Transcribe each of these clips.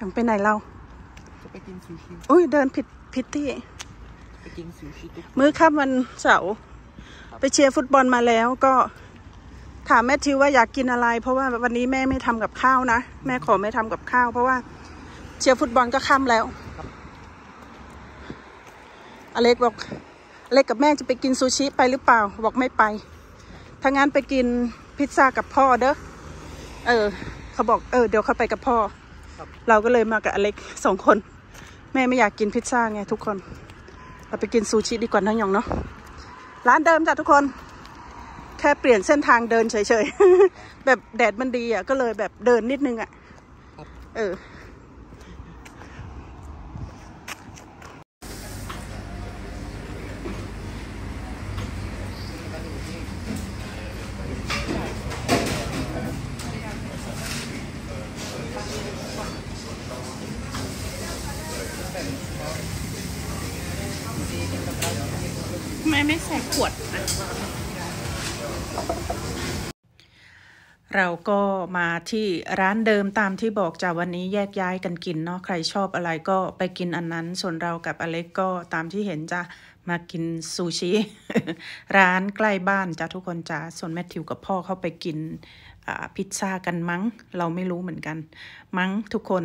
หยองไปไหนเราจะไปกินซูชิอุ้ยเดินผิดผิดที่ไปกินซูชิมื้อค่ำวันเสาร์ไปเชียร์ฟุตบอลมาแล้ว ก็ ถามแม่ทิวว่าอยากกินอะไร เพราะว่าวันนี้แม่ไม่ทำกับข้าวนะแม่ขอไม่ทำกับข้าวเพราะว่า เชียร์ฟุตบอลก็ค่าแล้ว อเล็กบอกอเล็กกับแม่จะไปกินซูชิไปหรือเปล่าบอกไม่ไปถ้างั้นไปกินพิซซ่ากับพ่อเด้อเออเขาบอก เออ เดี๋ยวเขาไปกับพ่อเราก็เลยมากับอเล็กสองคน แม่ไม่อยากกินพิซซ่าไงทุกคน เราไปกินซูชิดีกว่าทั้งยองเนาะร้านเดิมจ้ะทุกคน แค่เปลี่ยนเส้นทางเดินเฉยๆ แบบแดดมันดีอ่ะก็เลยแบบเดินนิดนึงอ่ะเออไม่ใส่ขวดนะเราก็มาที่ร้านเดิมตามที่บอกจากวันนี้แยกย้ายกันกินเนาะ ใครชอบอะไรก็ไปกินอันนั้น ส่วนเรากับอเล็กก็ตามที่เห็นจ้ะมากินซูชิร้านใกล้บ้านจ้าทุกคนจ้าส่วนแมทธิวกับพ่อเข้าไปกินพิซซ่ากันมั้ง เราไม่รู้เหมือนกันมั้งทุกคน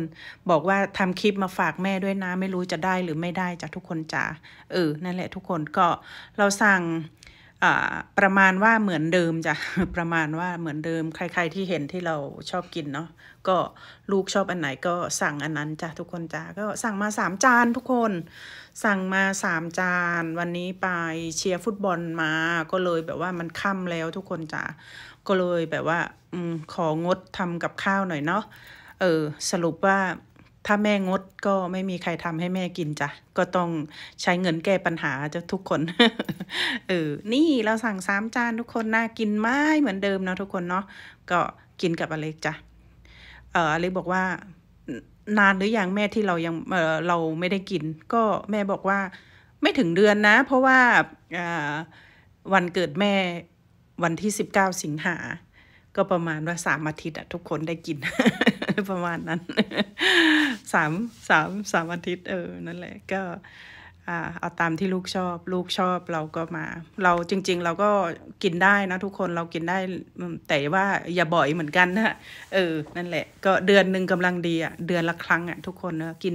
บอกว่าทำคลิปมาฝากแม่ด้วยนะไม่รู้จะได้หรือไม่ได้จ้าทุกคนจ้าเออนั่นแหละทุกคนก็เราสั่งประมาณว่าเหมือนเดิมจ้ะประมาณว่าเหมือนเดิมใคร ๆที่เห็นที่เราชอบกินเนาะก็ลูกชอบอันไหนก็สั่งอันนั้นจ้ะ ทุกคนจ้ะก็สั่งมาสามจานทุกคน สั่งมาสามจานวันนี้ไปเชียร์ฟุตบอลมา ก็เลยแบบว่ามันค่าแล้วทุกคนจ้ะก็เลยแบบว่าอของดทำกับข้าวหน่อยเนาะเออสรุปว่าถ้าแม่งดก็ไม่มีใครทำให้แม่กินจ้ะก็ต้องใช้เงินแก้ปัญหาจ้ะทุกคนเออ นี่เราสั่งสามจานทุกคนน่ากินมากเหมือนเดิมนะทุกคนเนาะก็กินกับอเล็กจ้ะเอออเล็กบอกว่านานหรืออยังแม่ที่เรายังเออเราไม่ได้กิน ก็แม่บอกว่าไม่ถึงเดือนนะ เพราะว่าวันเกิดแม่วันที่สิบเก้าสิงหา ก็ประมาณว่าสามอาทิตย์อะทุกคนได้กินประมาณนั้นสามสามสามอาทิตย์เออนั่นแหละก็เอาตามที่ลูกชอบ ลูกชอบเราก็มา เราจริง ๆ เราก็กินได้นะ ทุกคนเรากินได้แต่ว่าอย่าบ่อยเหมือนกันนะเออนั่นแหละ ก็เดือนหนึ่งกำลังดีอ่ะเดือนละครั้งอ่ะทุกคนนะกิน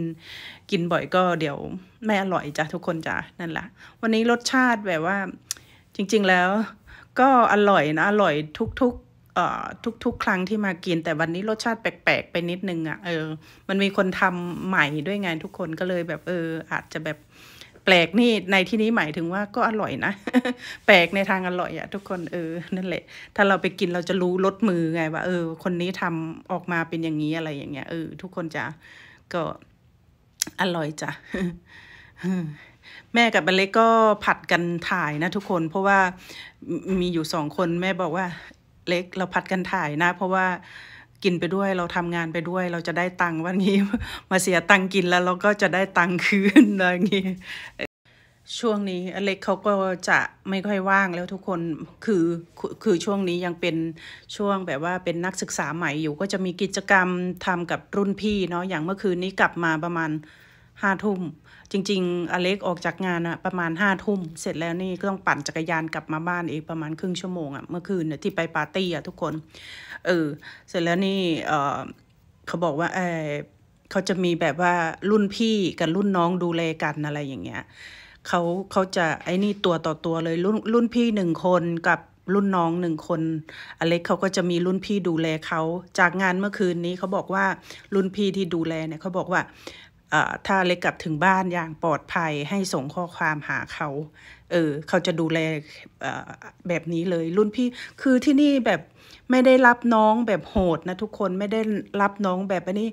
กินบ่อยก็เดี๋ยว ไม่อร่อยจ้ะทุกคนจ้ะนั่นแหละวันนี้รสชาติแบบว่า จริง ๆแล้วก็อร่อยนะอร่อยทุกๆทุกๆ ครั้งที่มากินแต่วันนี้รสชาติแปลกๆ ไปนิดนึงอะ่ะเออมันมีคนทำใหม่ด้วยไงทุกคนก็เลยแบบ เออ อาจจะแบบ แปลกนี่ในที่นี้หมายถึงว่าก็อร่อยนะ แปลกในทางอร่อยอะทุกคนเออนั่นแหละถ้าเราไปกินเราจะรู้รสมือไงว่าเออ คนนี้ทำออกมาเป็นอย่างนี้อะไรอย่างเงี้ยเออทุกคนจะก็อร่อยจ้ะแม่กับเบลเล็กก็ผัดกันถ่ายนะ ทุกคน เพราะว่ามีอยู่สองคนแม่บอกว่าเล็กเราผัดกันถ่ายนะ เพราะว่ากินไปด้วยเราทำงานไปด้วยเราจะได้ตังค์วันนี้มาเสียตังค์กินแล้วเราก็จะได้ตังค์คืนอะไรอย่างนี้ช่วงนี้อเล็กเขาก็จะไม่ค่อยว่างแล้วทุกคนคือคือช่วงนี้ยังเป็นช่วงแบบว่าเป็นนักศึกษาใหม่อยู่ก็จะมีกิจกรรมทำกับรุ่นพี่ เนาะอย่างเมื่อคืนนี้กลับมาประมาณห้าทุ่มจริง ๆอเล็กออกจากงานอะประมาณห้าทุ่มเสร็จแล้วนี่ก็ต้องปั่นจักรยานกลับมาบ้านอีกประมาณครึ่งชั่วโมงอะเมื่อคืนเนี่ยที่ไปปาร์ตี้อะทุกคน เออเสร็จแล้วนี่ เออเขาบอกว่าเออเขาจะมีแบบว่ารุ่นพี่กับรุ่นน้องดูแลกันอะไรอย่างเงี้ยเขาเขาจะไอ้นี่ตัวต่อตัวเลยรุ่นรุ่นพี่หนึ่งคนกับรุ่นน้องหนึ่งคน อเล็กเขาก็จะมีรุ่นพี่ดูแลเขาจากงานเมื่อคืนนี้เขาบอกว่ารุ่นพี่ที่ดูแลเนี่ยเขาบอกว่าถ้าเล็กกลับถึงบ้านอย่างปลอดภัยให้ส่งข้อความหาเขา เออเขาจะดูแลแบบนี้เลยรุ่นพี่คือที่นี่แบบไม่ได้รับน้องแบบโหดนะทุกคนไม่ได้รับน้องแบบอันนี้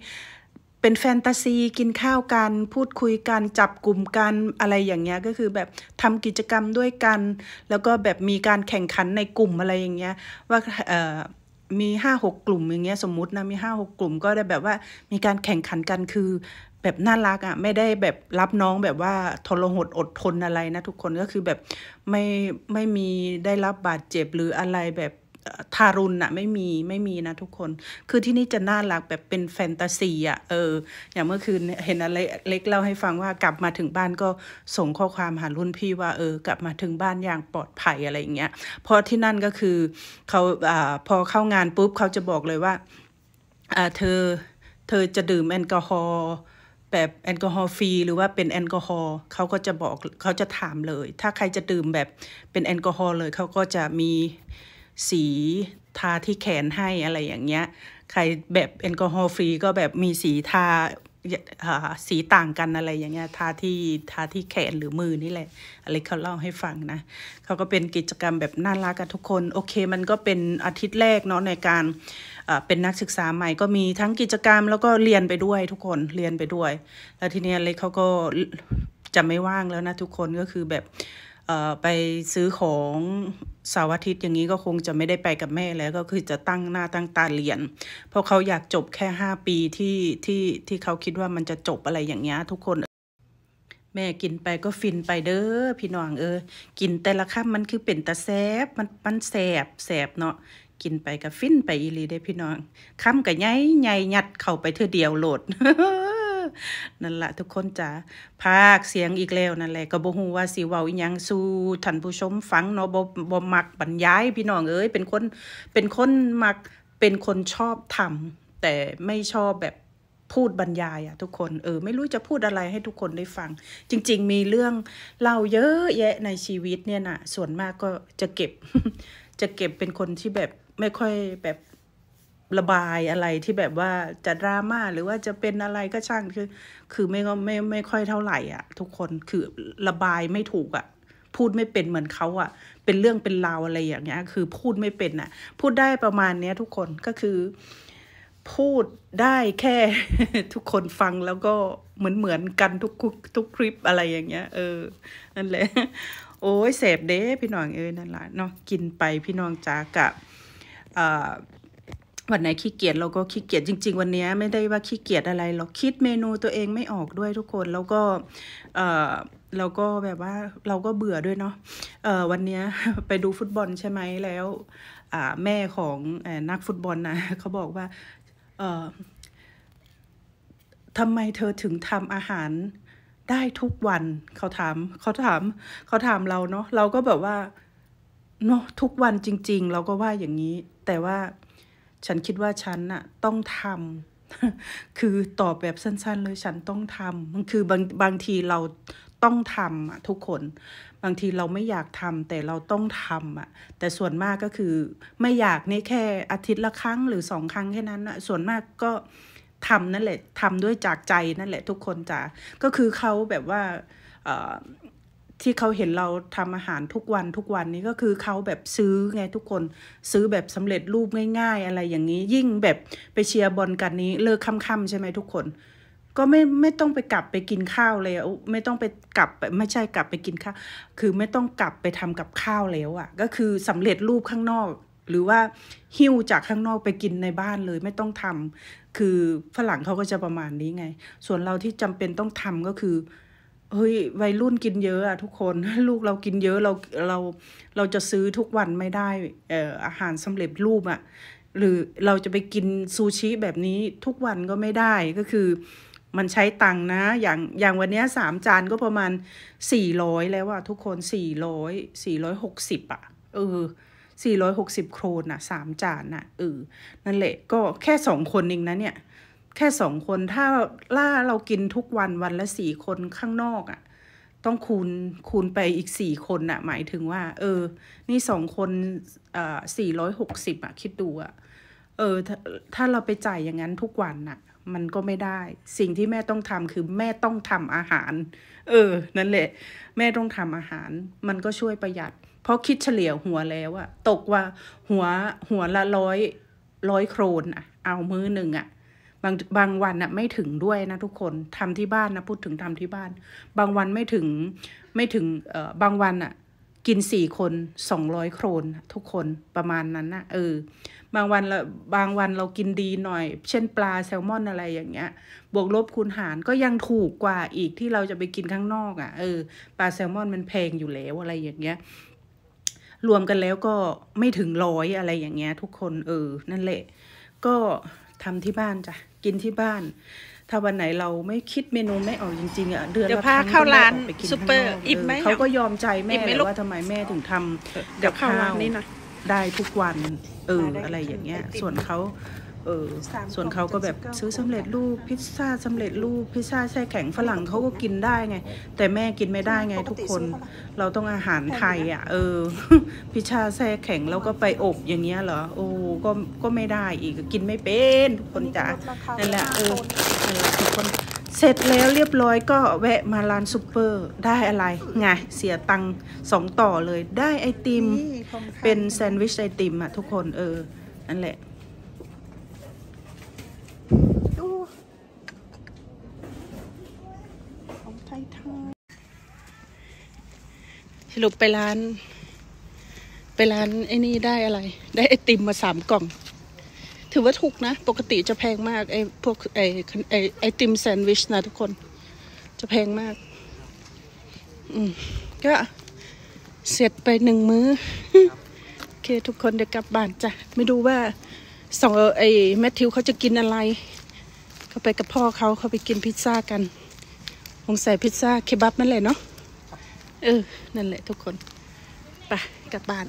เป็นแฟนตาซีกินข้าวกันพูดคุยกันจับกลุ่มกันอะไรอย่างเงี้ย ก็คือแบบทำกิจกรรมด้วยกัน แล้วก็แบบมีการแข่งขันในกลุ่มอะไรอย่างเงี้ยว่าเออมีห้าหกกลุ่มอย่างเงี้ยสมมุตินะ มีห้าหกกลุ่มก็ได้แบบว่ามีการแข่งขันกันคือแบบน่ารักอะ่ะ ไม่ได้แบบรับน้องแบบว่าทรหดอดทนอะไรนะทุกคนก็คือแบบไม่ไม่มีได้รับบาดเจ็บหรืออะไรแบบทารุณอะไม่มีไม่มีนะทุกคน คือที่นี่จะน่ารักแบบเป็นแฟนตาซีอะเออ อย่างเมื่อคืนเห็นอะไรเล็กเล่าให้ฟังว่ากลับมาถึงบ้านก็ส่งข้อความหารุ่นพี่ว่าเออกลับมาถึงบ้านอย่างปลอดภัยอะไรอย่างเงี้ยเพราะที่นั่นก็คือเขาอ่า พอเข้างานปุ๊บเขาจะบอกเลยว่าอ่าเธอ เธอจะดื่มแอลกอฮอล์แบบแอลกอฮอล์ฟรีหรือว่าเป็นแอลกอฮอล์เขาก็จะบอกเขาจะถามเลย ถ้าใครจะดื่มแบบเป็นแอลกอฮอล์เลยเขาก็จะมีสีทาที่แขนให้อะไรอย่างเงี้ยใครแบบแอลกอฮอล์ฟรีก็แบบมีสีทาสีต่างกันอะไรอย่างเงี้ยทาที่ทาที่แขนหรือมือ นี่แหละอะไรเขาเล่าให้ฟังนะเขาก็เป็นกิจกรรมแบบน่ารักกันทุกคนโอเคมันก็เป็นอาทิตย์แรกเนาะในการเป็นนักศึกษาใหม่ ก็มีทั้งกิจกรรมแล้วก็เรียนไปด้วยทุกคนเรียนไปด้วย แล้วทีเนี้ยะไรเขาก็จะไม่ว่างแล้วนะทุกคนก็คือแบบไปซื้อของเสาร์อาทิตย์อย่างนี้ก็คงจะไม่ได้ไปกับแม่แล้วก็คือจะตั้งหน้าตั้งตาเรียน เพราะเขาอยากจบแค่5ปีที่ที่ที่เขาคิดว่ามันจะจบอะไรอย่างเงี้ยทุกคนแม่กินไปก็ฟินไปเด้อพี่น้องเออกินแต่ละคำมันคือเป็นตะแซบ มันมันแสบแสบเนาะกินไปก็ฟินไปอีลีได้พี่น้องคำกับไงไงยัดเข้าไปเธอเดียวโหลดนั่นแหละทุกคนจ๋าพากเสียงอีกแล้วนั่นแหละ ก็บอกว่าสิเวาอีหยังสู่ท่านผู้ชม ฟังเนาะบ่บ่มักบรรยายพี่น้องเอ้ยเป็นคนเป็นคนมักเป็นคนชอบทำแต่ไม่ชอบแบบพูดบรรยายอะทุกคนเออ ไม่รู้จะพูดอะไรให้ทุกคนได้ฟัง จริง ๆ มีเรื่องเล่าเยอะแยะในชีวิตเนี่ยนะส่วนมากก็จะเก็บจะเก็บเป็นคนที่แบบไม่ค่อยแบบระบายอะไรที่แบบว่าจะดราม่า หรือว่าจะเป็นอะไรก็ช่าง คือ คือไม่ก็ไม่ไม่ค่อยเท่าไหร่อ่ะทุกคนคือระบายไม่ถูกอ่ะ พูดไม่เป็นเหมือนเขาอ่ะ เป็นเรื่องเป็นราวอะไรอย่างเงี้ย คือพูดไม่เป็นอ่ะ พูดได้ประมาณเนี้ยทุกคนก็คือ พูดได้แค่ ทุกคนฟังแล้วก็เหมือนเหมือนกันทุกทุกคลิปอะไรอย่างเงี้ยเออนั่นแหละโอ้ยเสพเด้พี่น้องเอ้ยนั่นแหละเนาะกินไปพี่น้องจ้ากะอ่าวันไหนขี้เกียจเราก็ขี้เกียจจริงๆ วันนี้ไม่ได้ว่าขี้เกียจอะไรเราคิดเมนูตัวเองไม่ออกด้วยทุกคนแล้วก็ เออเราก็แบบว่า เราก็เบื่อด้วยเนาะเออวันนี้ไปดูฟุตบอลใช่ไหมแล้ว อ่าแม่ของนักฟุตบอลนะเขาบอกว่าเออทำไมเธอถึงทำอาหารได้ทุกวัน เขาถามเขาถามเขาถามเราเนาะเราก็แบบว่าเนาะทุกวันจริง ๆ เราก็ว่าอย่างนี้ แต่ว่าฉันคิดว่าฉันน่ะต้องทำคือตอบแบบสั้น ๆ เลยฉันต้องทำมันคือบางบางทีเราต้องทำอะทุกคน บางทีเราไม่อยากทำแต่เราต้องทำอะ แต่ส่วนมากก็คือ ไม่อยากนี่แค่อาทิตย์ละครั้งหรือสองครั้งแค่นั้นอะส่วนมากก็ทำนั่นแหละทำด้วยจากใจนั่นแหละ ทุกคนจ้ะ ก็คือเขาแบบว่าที่เขาเห็นเราทำอาหารทุกวันทุกวันนี้ก็คือเขาแบบซื้อไงทุกคนซื้อแบบสำเร็จรูปง่ายๆอะไรอย่างนี้ยิ่งแบบไปเชียร์บอลกันนี้ เลิกค่ำๆใช่ไหมทุกคน ก็ไม่ไม่ต้องไปกลับไปกินข้าวแล้วไม่ต้องไปกลับไม่ใช่กลับไปกินข้าวคือไม่ต้องกลับไปทำกับข้าวแล้วอะ่ะ ก็คือสำเร็จรูปข้างนอก หรือว่าหิ้วจากข้างนอกไปกินในบ้านเลย ไม่ต้องทำ คือฝรั่งเขาก็จะประมาณนี้ไง ส่วนเราที่จำเป็นต้องทำก็คือเฮ้ยวัยรุ่นกินเยอะอะทุกคน ลูกเรากินเยอะ เราเราเราจะซื้อทุกวันไม่ได้เอ่ออาหารสำเร็จรูปอะหรือเราจะไปกินซูชิแบบนี้ทุกวันก็ไม่ได้ก็คือมันใช้ตังนะ อย่างอย่างวันนี้สามจานก็ประมาณสี่ร้อยแล้วอะทุกคนสี่ร้อยสี่ร้อยหกสิบอะเออสี่ร้อยหกสิบโครนอะสามจานอะเออนั่นแหละก็แค่สองคนเองนะเนี่ยแค่สองคนถ้าล่าเรากินทุกวันวันละสี่คนข้างนอกอะ่ะต้องคูณคูณไปอีกสี่คนอะ่ะ หมายถึงว่า เออ นี่สองคนอ่าสี่ร้อยหกสิบอ่ะ คิดดูอะ่ะเออถถ้าเราไปจ่ายอย่างนั้นทุกวันน่ะ มันก็ไม่ได้ สิ่งที่แม่ต้องทำคือแม่ต้องทำอาหาร เออ นั่นแหละ แม่ต้องทำอาหาร มันก็ช่วยประหยัดเพราะคิดเฉลี่ยหัวแล้วอะตกว่าหัวหัวละร้อยร้อยโครนอะเอามือหนึ่งอะบางบางวันนะไม่ถึงด้วยนะ ทุกคนทำที่บ้านนะ พูดถึงทำที่บ้าน บางวันไม่ถึง ไม่ถึง เอ่อบางวัน่ะ กินสี่คน สองร้อยโครน ทุกคนประมาณนั้นนะเออ บางวันเราบางวันเรากินดีหน่อยเช่น ปลาแซลมอนอะไรอย่างเงี้ย บวกลบคูณหารก็ยังถูกกว่าอีกที่เราจะไปกินข้างนอกอะ่ะเออปลาแซลมอนมันแพงอยู่แล้วอะไรอย่างเงี้ยรวมกันแล้วก็ไม่ถึงร้อยอะไรอย่างเงี้ย ทุกคนเออ นั่นแหละ ก็ทำที่บ้านจ้ะ กินที่บ้าน ถ้าวันไหนเราไม่คิดเมนูไม่ออกจริงๆอ่ะเดือนละครั้งเข้าร้านซุปเปอร์อิ่มไหมเขาก็ยอมใจแม่ว่าทำไมแม่ถึงทำกับข้าวได้ทุกวัน เอออะไรอย่างเงี้ย ส่วนเขาเออส่วนเขาก็แบบซื้อสำเร็จรูป พิซซ่าสำเร็จรูปพิซซ่าแช่แข็งฝรั่งเขาก็กินได้ไง แต่แม่กินไม่ได้ไง ทุกคนเราต้องอาหารไทยอ่ะเออ พิซซ่าแช่แข็งแล้วก็ไปอบอย่างเงี้ยเหรอโอ้ก็ก็ไม่ได้อีกกินไม่เป็นทุกคนจ้ะนั่นแหละเออทุกคนเสร็จแล้วเรียบร้อยก็แวะมาร้านซูเปอร์ได้อะไรไงเสียตังสองต่อเลยได้ไอติมเป็นแซนด์วิชไอติมอ่ะทุกคนเออนั่นแหละดูของไทยทยสรุปไปร้าน ไปร้านไอ้นี่ได้อะไร ได้ไอติมมาสามกล่อง ถือว่าถูกนะ ปกติจะแพงมาก ไอพวกไอไอไอติมแซนด์วิชนะทุกคน จะแพงมาก อืมก็เสร็จไปหนึ่งมือ้อโอเคทุกคนเดี๋ยวกลับบ้านจ้ะไม่ดูว่าสองไอแมทธิวเขาจะกินอะไรเขาไปกับพ่อเขาเขาไปกินพิซซ่ากันคงใส่พิซซ่าเคบับนั่นแหละเนาะเออนั่นแหละทุกคนไปกลับบ้าน